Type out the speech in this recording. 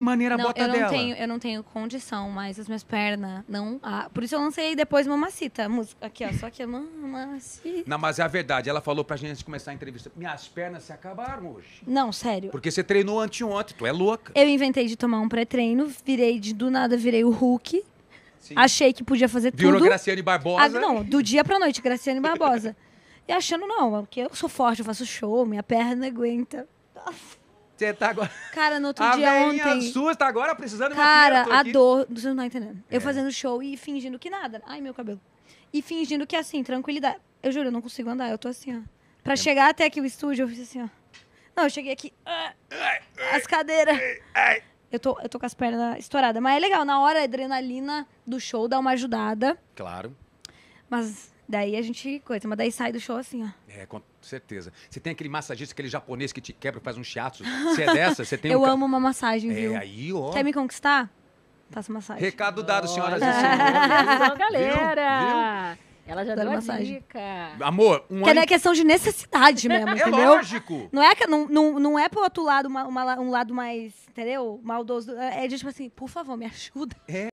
maneira não, bota eu não dela. Tenho, eu não tenho condição mais, as minhas pernas não. Ah, por isso eu lancei depois Mamacita, música. Aqui, ó, só que é Mamacita. Não, mas é a verdade, ela falou pra gente começar a entrevista. Minhas pernas se acabaram hoje. Não, sério. Porque você treinou anteontem, tu é louca. Eu inventei de tomar um pré-treino, virei de do nada, virei o Hulk. Sim. Achei que podia fazer Virou tudo. Virou Graciane Barbosa. Ah, não, do dia pra noite, Graciane Barbosa. e achando, não, porque é eu sou forte, eu faço show, minha perna aguenta. Nossa. Você tá agora. Cara, no outro a dia ontem. sua tá agora precisando Cara, uma Cara, a dor. Você não tá entendendo. É. Eu fazendo show e fingindo que nada. Ai, meu cabelo. E fingindo que assim, tranquilidade. Eu juro, eu não consigo andar. Eu tô assim, ó. Pra é. chegar até aqui o estúdio, eu fiz assim, ó. Não, eu cheguei aqui. Ah, as cadeiras. Eu tô, eu tô com as pernas estouradas. Mas é legal, na hora a adrenalina do show dá uma ajudada. Claro. Mas daí a gente coisa, mas daí sai do show assim, ó. É, com certeza. Você tem aquele massagista, aquele japonês que te quebra, faz um chiatos. Você é dessa? Você tem Eu um amo uma massagem, é, viu? É, aí, ó. Quer me conquistar? Faça massagem. Recado dado, senhoras e senhores. galera. Viu? Viu? Ela já deu massagem. dica. Amor, um Que ano... é questão de necessidade mesmo, é entendeu? lógico. Não é, não, não, não é pro outro lado, uma, uma, um lado mais, entendeu? Maldoso. É, é de tipo assim, por favor, me ajuda. É.